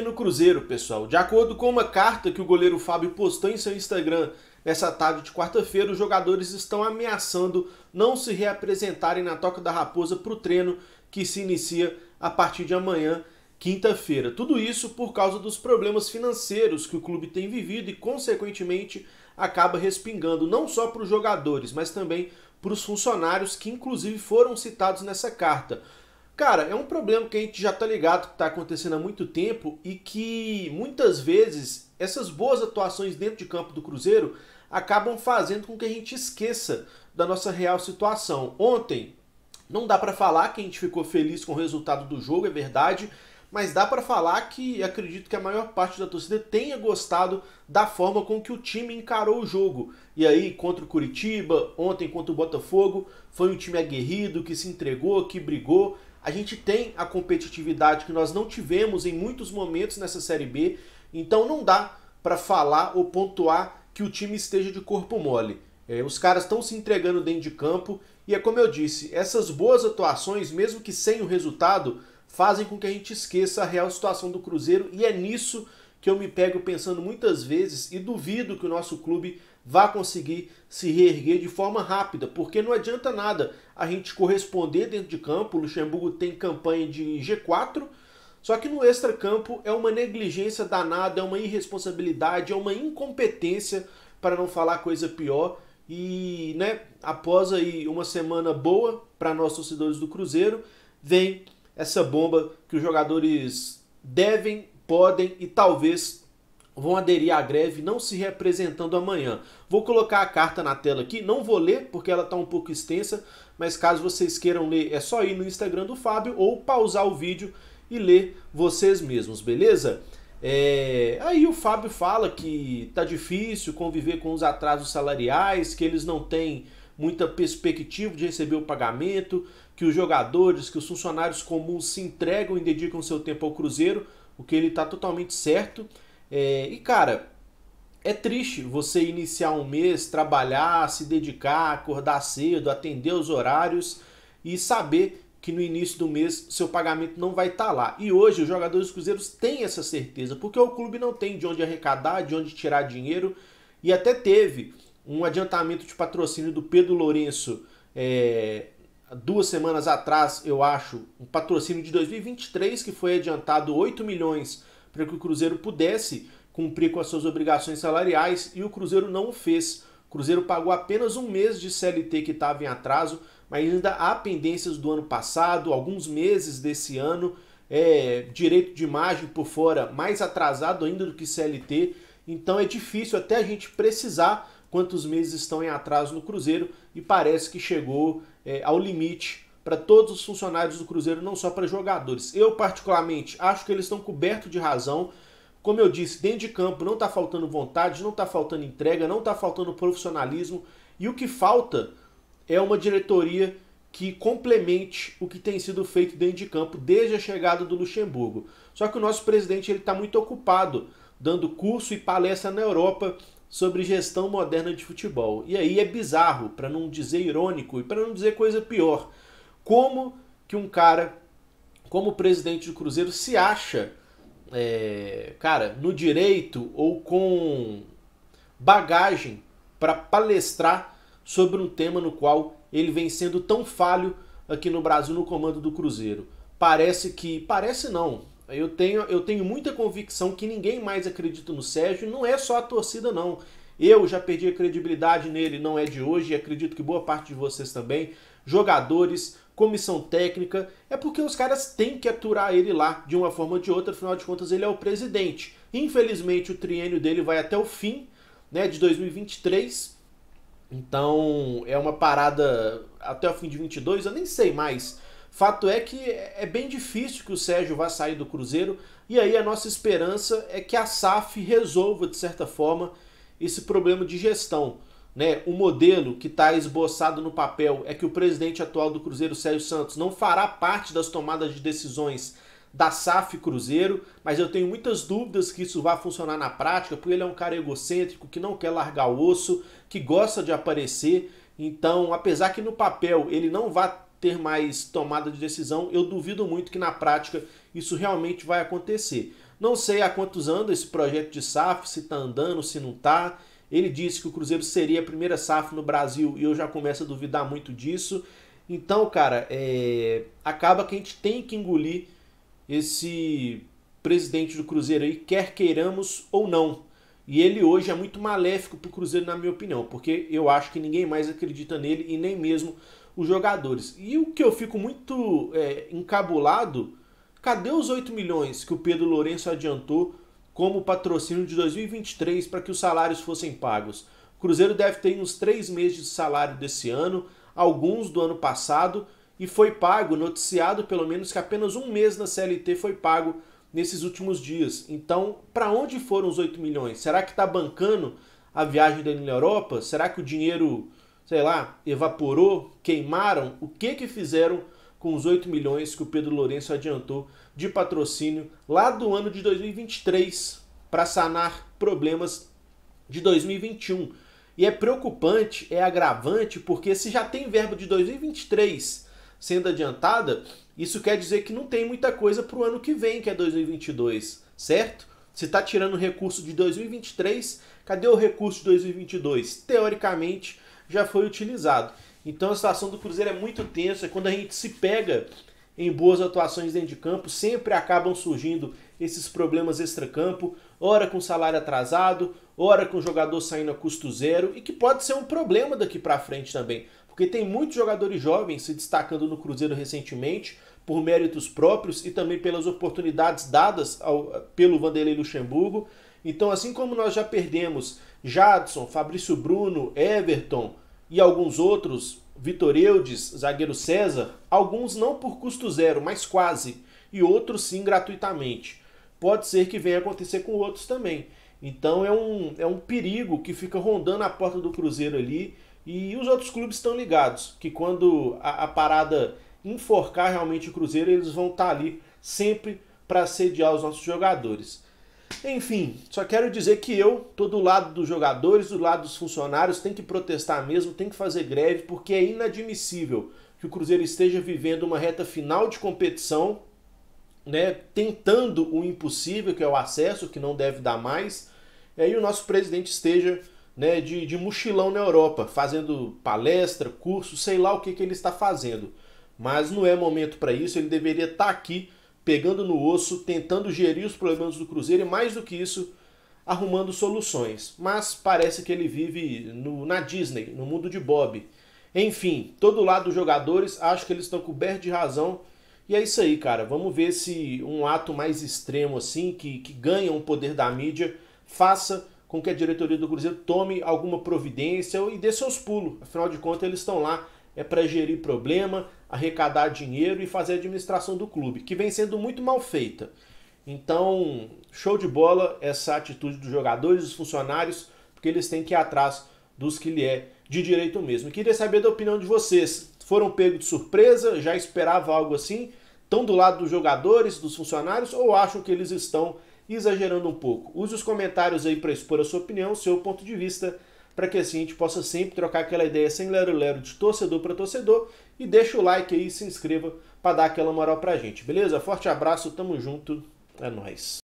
no Cruzeiro, pessoal. De acordo com uma carta que o goleiro Fábio postou em seu Instagram nessa tarde de quarta-feira, os jogadores estão ameaçando não se reapresentarem na Toca da Raposa para o treino que se inicia a partir de amanhã, quinta-feira. Tudo isso por causa dos problemas financeiros que o clube tem vivido e, consequentemente, acaba respingando não só para os jogadores, mas também para os funcionários que, inclusive, foram citados nessa carta. Cara, é um problema que a gente já tá ligado que tá acontecendo há muito tempo e que muitas vezes essas boas atuações dentro de campo do Cruzeiro acabam fazendo com que a gente esqueça da nossa real situação. Ontem não dá para falar que a gente ficou feliz com o resultado do jogo, é verdade, mas dá para falar que acredito que a maior parte da torcida tenha gostado da forma com que o time encarou o jogo. E aí, contra o Curitiba, ontem contra o Botafogo, foi um time aguerrido que se entregou, que brigou a gente tem a competitividade que nós não tivemos em muitos momentos nessa Série B, então não dá para falar ou pontuar que o time esteja de corpo mole. É, os caras estão se entregando dentro de campo e é como eu disse, essas boas atuações, mesmo que sem o resultado, fazem com que a gente esqueça a real situação do Cruzeiro e é nisso que eu me pego pensando muitas vezes e duvido que o nosso clube vá conseguir se reerguer de forma rápida, porque não adianta nada a gente corresponder dentro de campo. O Luxemburgo tem campanha de G4, só que no extra campo é uma negligência danada, é uma irresponsabilidade, é uma incompetência, para não falar coisa pior. E, né, após aí uma semana boa para nós torcedores do Cruzeiro, vem essa bomba que os jogadores devem, podem e talvez vão aderir à greve não se representando amanhã. Vou colocar a carta na tela aqui, não vou ler porque ela está um pouco extensa, mas caso vocês queiram ler, é só ir no Instagram do Fábio ou pausar o vídeo e ler vocês mesmos, beleza? É... Aí o Fábio fala que tá difícil conviver com os atrasos salariais, que eles não têm muita perspectiva de receber o pagamento, que os jogadores, que os funcionários comuns se entregam e dedicam seu tempo ao Cruzeiro, o que ele está totalmente certo. É, e cara, é triste você iniciar um mês, trabalhar, se dedicar, acordar cedo, atender os horários e saber que no início do mês seu pagamento não vai estar tá lá. E hoje os jogadores cruzeiros têm essa certeza, porque o clube não tem de onde arrecadar, de onde tirar dinheiro e até teve um adiantamento de patrocínio do Pedro Lourenço é, duas semanas atrás, eu acho, um patrocínio de 2023 que foi adiantado 8 milhões para que o Cruzeiro pudesse cumprir com as suas obrigações salariais e o Cruzeiro não o fez. O Cruzeiro pagou apenas um mês de CLT que estava em atraso, mas ainda há pendências do ano passado, alguns meses desse ano, é, direito de imagem por fora mais atrasado ainda do que CLT. Então é difícil até a gente precisar quantos meses estão em atraso no Cruzeiro e parece que chegou é, ao limite para todos os funcionários do Cruzeiro, não só para jogadores. Eu, particularmente, acho que eles estão cobertos de razão. Como eu disse, dentro de campo não está faltando vontade, não está faltando entrega, não está faltando profissionalismo. E o que falta é uma diretoria que complemente o que tem sido feito dentro de campo desde a chegada do Luxemburgo. Só que o nosso presidente ele está muito ocupado dando curso e palestra na Europa sobre gestão moderna de futebol. E aí é bizarro, para não dizer irônico e para não dizer coisa pior. Como que um cara, como presidente do Cruzeiro, se acha, é, cara, no direito ou com bagagem para palestrar sobre um tema no qual ele vem sendo tão falho aqui no Brasil no comando do Cruzeiro. Parece que, parece não. Eu tenho, eu tenho muita convicção que ninguém mais acredita no Sérgio, não é só a torcida não. Eu já perdi a credibilidade nele, não é de hoje, e acredito que boa parte de vocês também. Jogadores, comissão técnica, é porque os caras têm que aturar ele lá de uma forma ou de outra, afinal de contas ele é o presidente. Infelizmente o triênio dele vai até o fim, né, de 2023. Então é uma parada até o fim de 22, eu nem sei mais. Fato é que é bem difícil que o Sérgio vá sair do Cruzeiro, e aí a nossa esperança é que a SAF resolva de certa forma esse problema de gestão. Né? O modelo que está esboçado no papel é que o presidente atual do Cruzeiro, Sérgio Santos, não fará parte das tomadas de decisões da SAF Cruzeiro, mas eu tenho muitas dúvidas que isso vá funcionar na prática, porque ele é um cara egocêntrico que não quer largar o osso, que gosta de aparecer. Então, apesar que no papel ele não vai ter mais tomada de decisão, eu duvido muito que na prática isso realmente vai acontecer. Não sei há quantos anos esse projeto de SAF, se está andando, se não está. Ele disse que o Cruzeiro seria a primeira SAF no Brasil e eu já começo a duvidar muito disso. Então, cara, é... acaba que a gente tem que engolir esse presidente do Cruzeiro aí, quer queiramos ou não. E ele hoje é muito maléfico para o Cruzeiro, na minha opinião, porque eu acho que ninguém mais acredita nele e nem mesmo os jogadores. E o que eu fico muito é, encabulado Cadê os 8 milhões que o Pedro Lourenço adiantou como patrocínio de 2023 para que os salários fossem pagos? O Cruzeiro deve ter uns 3 meses de salário desse ano, alguns do ano passado, e foi pago, noticiado pelo menos que apenas um mês na CLT foi pago nesses últimos dias. Então, para onde foram os 8 milhões? Será que está bancando a viagem dele na Europa? Será que o dinheiro, sei lá, evaporou? Queimaram? O que que fizeram com os 8 milhões que o Pedro Lourenço adiantou de patrocínio lá do ano de 2023 para sanar problemas de 2021. E é preocupante, é agravante, porque se já tem verba de 2023 sendo adiantada, isso quer dizer que não tem muita coisa para o ano que vem, que é 2022, certo? Se está tirando recurso de 2023, cadê o recurso de 2022? Teoricamente já foi utilizado. Então a situação do Cruzeiro é muito tensa. Quando a gente se pega em boas atuações dentro de campo, sempre acabam surgindo esses problemas extracampo, ora com salário atrasado, ora com jogador saindo a custo zero, e que pode ser um problema daqui para frente também, porque tem muitos jogadores jovens se destacando no Cruzeiro recentemente por méritos próprios e também pelas oportunidades dadas ao, pelo Vanderlei Luxemburgo. Então, assim como nós já perdemos Jadson, Fabrício Bruno, Everton, e alguns outros, Vitor Eudes, zagueiro César, alguns não por custo zero, mas quase, e outros sim gratuitamente. Pode ser que venha acontecer com outros também. Então é um, é um perigo que fica rondando a porta do Cruzeiro ali. E os outros clubes estão ligados, que quando a, a parada enforcar realmente o Cruzeiro, eles vão estar tá ali sempre para sediar os nossos jogadores. Enfim, só quero dizer que eu todo do lado dos jogadores, do lado dos funcionários, tem que protestar mesmo, tem que fazer greve, porque é inadmissível que o Cruzeiro esteja vivendo uma reta final de competição, né, tentando o impossível, que é o acesso, que não deve dar mais, e aí o nosso presidente esteja né, de, de mochilão na Europa, fazendo palestra, curso, sei lá o que, que ele está fazendo. Mas não é momento para isso, ele deveria estar tá aqui pegando no osso, tentando gerir os problemas do Cruzeiro e, mais do que isso, arrumando soluções. Mas parece que ele vive no, na Disney, no mundo de Bob. Enfim, todo lado dos jogadores, acho que eles estão cobertos de razão. E é isso aí, cara. Vamos ver se um ato mais extremo, assim, que, que ganha um poder da mídia, faça com que a diretoria do Cruzeiro tome alguma providência e dê seus pulos. Afinal de contas, eles estão lá é para gerir problema, arrecadar dinheiro e fazer a administração do clube, que vem sendo muito mal feita. Então, show de bola essa atitude dos jogadores, dos funcionários, porque eles têm que ir atrás dos que lhe é de direito mesmo. queria saber da opinião de vocês. Foram pegos de surpresa? Já esperava algo assim? Estão do lado dos jogadores, dos funcionários ou acham que eles estão exagerando um pouco? Use os comentários aí para expor a sua opinião, seu ponto de vista para que assim a gente possa sempre trocar aquela ideia sem lero-lero de torcedor para torcedor. E deixa o like aí, se inscreva para dar aquela moral a gente, beleza? Forte abraço, tamo junto, é nóis.